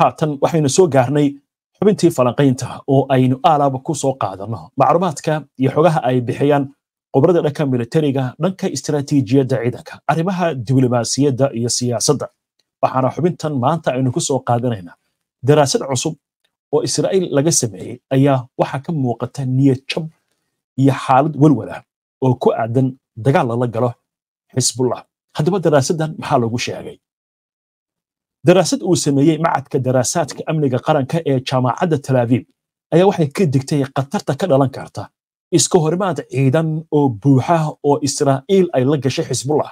haatan waxaynu soo gaarnay xubintii falanqaynta oo aynu aalaaba ku soo qaadano macluumaadka iyo xogaha ay bixiyaan khubrada dhanka militariga dhanka istaraatiijiyadda ciidanka arrimaha diblomaasiyadda iyo siyaasadda waxaana xubintan maanta aynu ku qaadanaynaa daraasad cusub oo israa'iil laga sameeyey ayaa waxaa ka muuqata niyadjab iyo xaalad walwalah oo ku aadan dagaal lala galo xisbullah haddaba daraasadan maxaa lagu sheegay daraasad uu sameeyey macadka daraasaadka amniga qaranka ee jaamacadda talaabib ayaa waxay ka digtay khatarta ka dhalan karta iska horimaad ciidan oo buuxa oo israa'iil ay la gashay xisbullah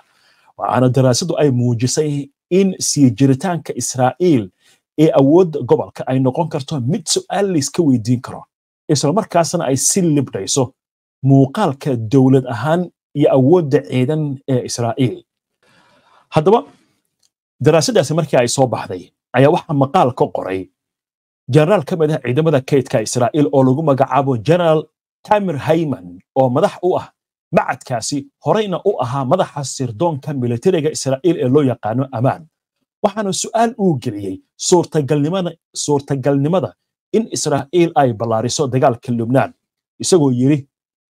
waxaana daraasadu ay muujisay in sii jiritaanka israa'iil ee awoodda gobolka ay noqon karto mid su'aal layska weydiin karo islamarkaasna ay si libdhayso muuqaalka dowlad ahaan iyo awoodda ciidan ee israa'iil haddaba daraasadaasi markii ay soo baxday ayaa waxaa maqaal ka qoray jenaraal ka mid ah ciidamada kaydka israa'iil oo lagu magacaabo jenaraal tamir hayman oo madax u ah macadkaasi horeyna u ahaa madaxa sirdoonka militariga israa'iil ee loo yaqaano amaan waxaana su'aal uu geliyey suurtagalnimada in israa'iil ay ballaariso dagaalka lubnaan isagoo yidhi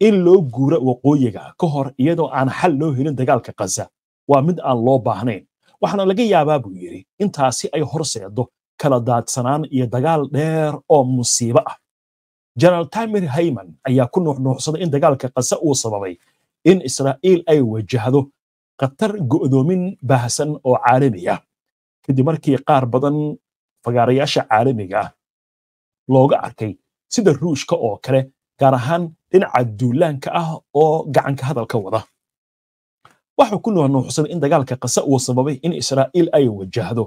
in loo guuro waqooyiga ka hor iyadoo aan xal loo helin dagaalka khaza waa mid aan loo baahnayn waxaana laga yaabaa buu yidhi intaasi ay horseeddo kala daadsanaan iyo dagaal dheer oo musiibo ah jenaraal tamir hayman ayaa ku nuuxnuuxsaday in dagaalka kase uu sababay in israa'iil ay wajahdo khatar go'doomin baahsan oo caalamiga ah. kadib markii qaar badan fagaarayaasha caalamiga ah looga arkay sida ruushka oo kale gaar ahaan dhinaca duulaanka ah oo gacanka hadalka wada waxaa ku nuuxnuuxsan in dagaalka kasa uu sababay in israa'iil ay wajahdo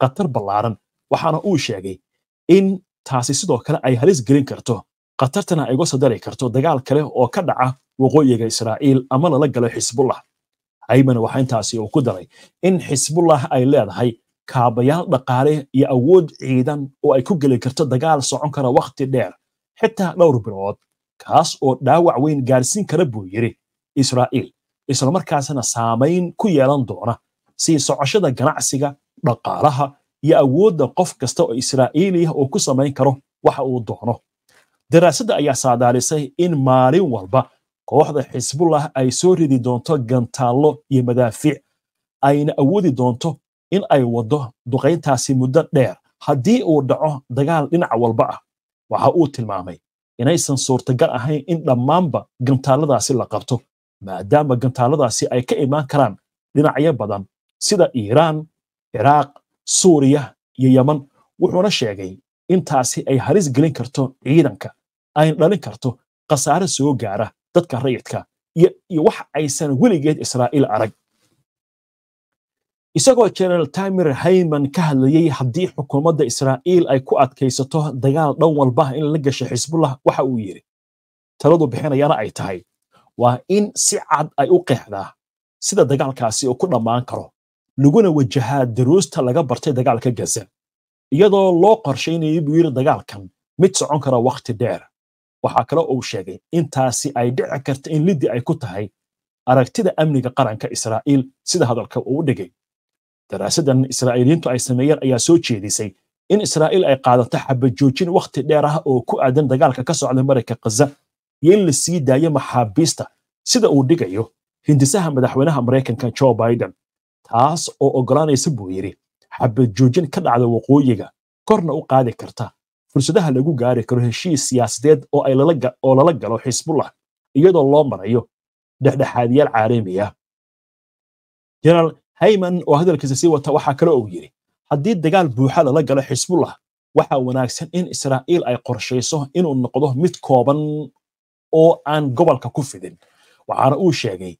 khatar ballaaran waxaana uu sheegay in taasi sidoo kale ay halis gelin karto khatartana ay uga sadari karto dagaal kale oo ka dhaca waqooyiga israa'iil ama lala galo xisbullah ayman waxaa intaasi uu ku daray in xisbullah ay leedahay kaabayaal dhaqaale iyo awood ciidan oo ay ku geli karto dagaal socon kara wakhti dheer xitaa dhowr bilood kaas oo dhaawac weyn gaarsiin kara buu yidhi israa'iil islamarkaasna saamayn ku yeelan doona sii socoshada ganacsiga dhaqaalaha iyo awoodda qof kasta oo israa'iiliyah oo ku samayn karo waxa uu doono daraasadda ayaa saadaalisay in maalin walba kooxda xisbullah ay soo ridi doonto gantaallo iyo madaafiic ayna awoodi doonto in ay waddo duqayntaasi muddo dheer haddii uu dhaco dagaal dhinac walba ah waxa uu tilmaamay inaysan suurtagal ahayn in dhammaanba gantaalladaasi la qabto maadaama gantaaladaasi ay ka imaan karaan dhinacyo badan sida iiraan ciraaq suuriya iyo yeman wuxuuna sheegay intaasi ay halis gelin karto ciidanka ayna dhalin karto khasaare soo gaara dadka rayidka iyo wax aysan weligeed israa'iil arag isagoo jeneral timir hayman ka hadlayey haddii xukuumadda israa'iil ay ku adkaysato dagaal dhan walba in la gasho xisbullah waxa uu yidhi taladu bixinayana ay tahay waa in si cad ay u qeexdaa sida dagaalkaasi uu ku dhammaan karo laguna wajahaa daruusta laga bartay dagaalka gaza iyadoo loo qorshaynayay buu yidhi dagaalkan mid socon kara wakhti dheer waxaa kale uu sheegay intaasi ay dhici karta in liddi ay ku tahay aragtida amniga qaranka israa'iil sida hadalka uu dhigay daraasaddan israa'iiliyiintu ay sameeyeen ayaa soo jeedisay in israa'iil ay qaadato xabajoojin wakhti dheer ah oo ku aadan dagaalka ka socda marayka khaza iyo in la sii daayo maxaabiista sida uu dhigayo hindisaha madaxweynaha maraykanka jo biden taas oo ogolaanaysa buu yidhi xabadjoojin ka dhacda waqooyiga korna u qaadi karta fursadaha lagu gaari karo heshiis siyaasadeed oo lala galo xisbullah iyadoo loo marayo dhexdhexaadiyaal caalami ah jenaraal hayman oo hadalkiisa sii wata waxaa kale uu yidhi haddii dagaal buuxa lala galo xisbullah waxaa wanaagsan in israa'iil ay qorshayso inuu noqdo mid kooban oo aan gobolka ku fidin waxaana uu sheegay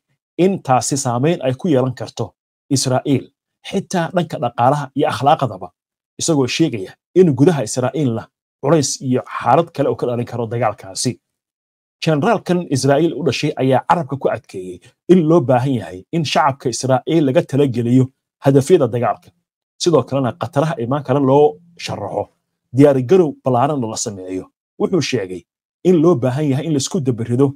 in taasi saamayn ay ku yeelan karto israa'iil xitaa dhanka dhaqaalaha iyo akhlaaqdaba isagoo sheegaya in gudaha israa'iilna culays iyo xaalad kale oo ka dhalin karo dagaalkaasi generaalkan israa'iil u dhashay ayaa carabka ku adkeeyey in loo baahan yahay in shacabka israa'iil laga talageliyo hadafyada dagaalka sidoo kalena khataraha imaan kara loo sharaxo diyaarigarow ballaaranna la sameeyo wuxuu sheegay in loo baahan yahay in laisku dabarido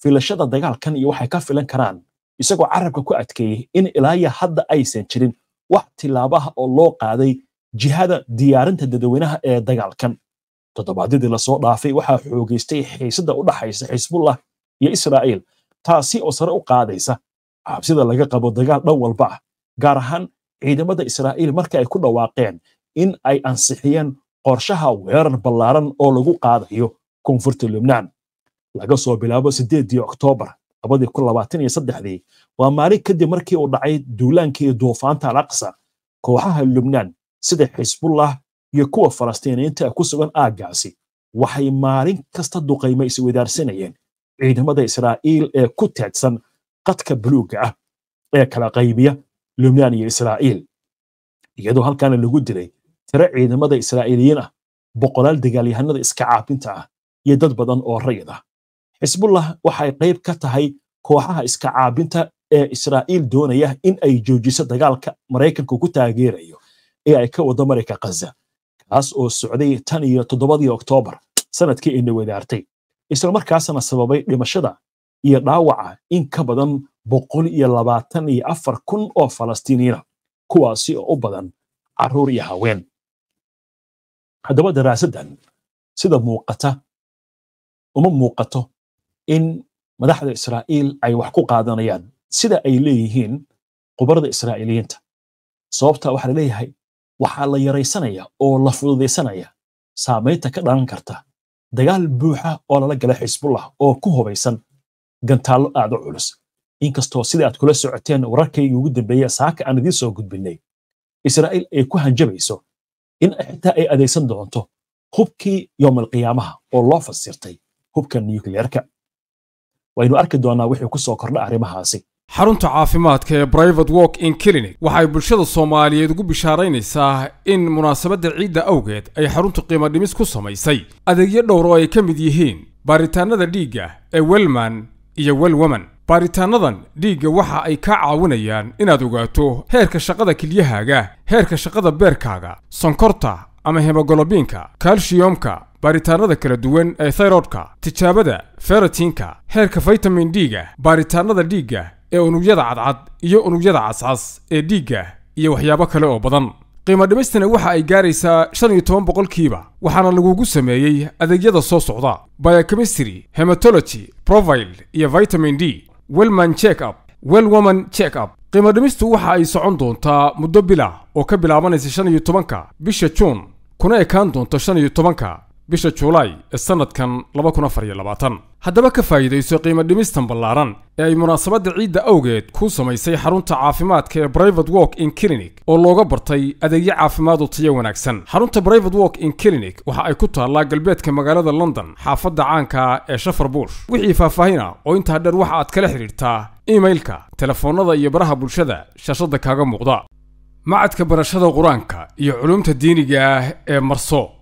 filashada dagaalkan iyo waxay ka filan karaan isagoo carabka ku adkeeyey in ilaayo hadda aysan jirin wax tilaabaha oo loo qaaday jihada diyaarinta dadweynaha ee dagaalkan toddobaadyadii lasoo dhaafay waxaa xoogaystay xiisada u dhaxaysa xisbullah iyo israa'iil taasi oo sare u qaadaysa cabsida laga qabo dagaal dhan walba ah gaar ahaan ciidamada israa'iil marka ay ku dhawaaqeen in ay ansixiyeen qorshaha weerar ballaaran oo lagu qaadayo koonfurta lubnaan laga soo bilaabo sideedii oktoobar labadii kun labaatan iyo saddexdii waa maalin kadib markii uu dhacay duulaanka iyo duufaanta al kooxaha lubnaan sida xisbullah iyo kuwa falastiiniyiinta ku sugan aaggaasi waxay maalin kasta duqayma iswadaarsanayeen ciidamada israa'iil ee ku teedsan qadka buluugga ah ee kala qaybiya lubnaan iyo israa'iil iyadoo halkaana lagu dilay tiro ciidamada israa'iiliyiin ah boqolaal dagaalyahanada iska caafinta ah iyo dad badan oo rayid ah xisbullah waxay qayb ka tahay kooxaha iska caabinta ee israa'iil doonaya in ay joojiso dagaalka maraykanku ku taageerayo ee ay ka wado marayka khaza kaas oo socday tan iyo toddobadii oktoobar sanadkii ayna wadaartay markaasna sababay dhimashada iyo dhaawaca in ka badan boqol iyo labaatan iyo afar kun oo falastiiniina kuwaasi oo u badan caruur iyo haween haddaba daraasaddan sida muuqata uma muuqato in madaxda israa'iil ay wax ku qaadanayaan sida ay leeyihiin qubarda israa'iiliyiinta sababta waxaa laleeyahay waxaa la yaraysanaya oo la fududaysanaya saamaynta ka dhalan karta dagaal buuxa oo lala gala xisbullah oo ku hubaysan gantaallo aad u culus inkastoo sida aad kula socoteen wararkaygii ugu dambeeya saaka aan idiin soo gudbinay israa'iil ay ku hanjabayso in xitaa ay adeegsan doonto hubkii yowmalqiyaamaha oo loo fasirtay hubka nukliyeerka waynu arki doonaa wixii ku soo kordha arrimahaasi xarunta caafimaadka ee brivate walk in clinic waxay bulshada soomaaliyeed ugu bishaaraynaysaa in munaasabadda ciidda awgeed ay xaruntu qiimo dhimis ku samaysay adeegyo dhowr oo ay ka mid yihiin baaritaanada dhiigga ee welman iyo welwoman baaritaanadan dhiigga waxa ay kaa caawinayaan inaad ogaato heerka shaqada kilyahaaga heerka shaqada beerkaaga sonkorta ama hemogolobiinka kalshiyomka baaritaanada kala duwan ee thayrodka tijaabada feratiinka heerka faytamin d baaritaanada dhiigga ee unugyada cadcad iyo unugyada cascas ee dhiigga iyo waxyaabo kale oo badan qiimo dhimistana waxa ay gaaraysaa shan iyo toban boqolkiiba waxaana lagugu sameeyey adeegyada soo socda biochemistry hematology profile iyo vitamin d wellman check up well woman check up qiimo dhimistu waxa ay socon doontaa muddo bila oo ka bilaabanaysa shan iyo tobanka bisha juun kuna ekaan doonto shan iyo tobanka bisha juulaay ee sannadkan haddaba ka faa'iidayso qiimo dhimistan ballaaran ee ay munaasabadda ciidda awgeed ku samaysay xarunta caafimaadka ee brivate walk in clinic oo looga bartay adeegyo caafimaad oo tayo wanaagsan xarunta brivate walk in clinic waxa ay ku taallaa galbeedka magaalada london xaafadda caanka ah ee shafar bush wixii faahfaahina oo intaa dheer waxa aad kala xidhiirtaa emailka telefoonnada iyo baraha bulshada shaashadda kaaga muuqda macadka barashada qur-aanka iyo culumta diiniga ah ee marso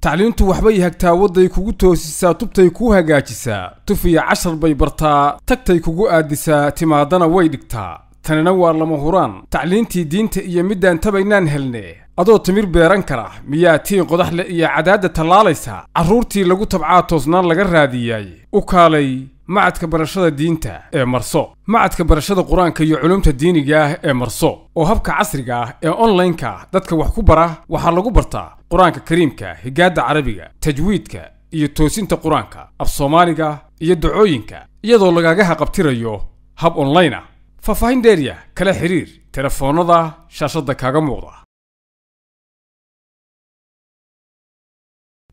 tacliintu waxbay hagtaa wadday kugu toosisaa tubtay kuu hagaajisaa tufiya cashar bay bartaa tagtay kugu aadisaa timaadana way dhigtaa tanina waa lama huraan tacliintii diinta iyo middaan tabaynaan helne adoo timir beeran kara miyaa tiin qodax le iyo cadaadda tallaalaysa carruurtii lagu tabcaa toosnaan laga raadiyaay u kaalay macadka barashada diinta ee marso macadka barashada qur-aanka iyo culumta diiniga ah ee marso oo habka casriga ah ee onlineka dadka wax ku bara waxaa lagu bartaa qur-aanka kariimka higaadda carabiga tajwiidka iyo toosinta qur-aanka af soomaaliga iyo dacooyinka iyadoo lagaagaha qabtirayo hab onlayne ah faahfaahin dheerya kala xiriir telefoonnada shaashadda kaaga muuqda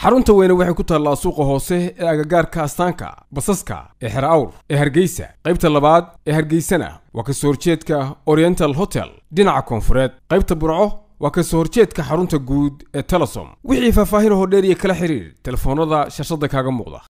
xarunta weyne waxay ku taallaa suuqa hoose ee agagaarka astaanka basaska ee xer awr ee hargeysa qaybta labaad ee hargeysana waa kasoo horjeedka oriental hotel dhinaca koonfureed qaybta burco waa kasoo horjeedka xarunta guud ee telesom wixii faahfaahin hoo dheeriya kala xidhiir telefoonnada shashada kaaga muuqda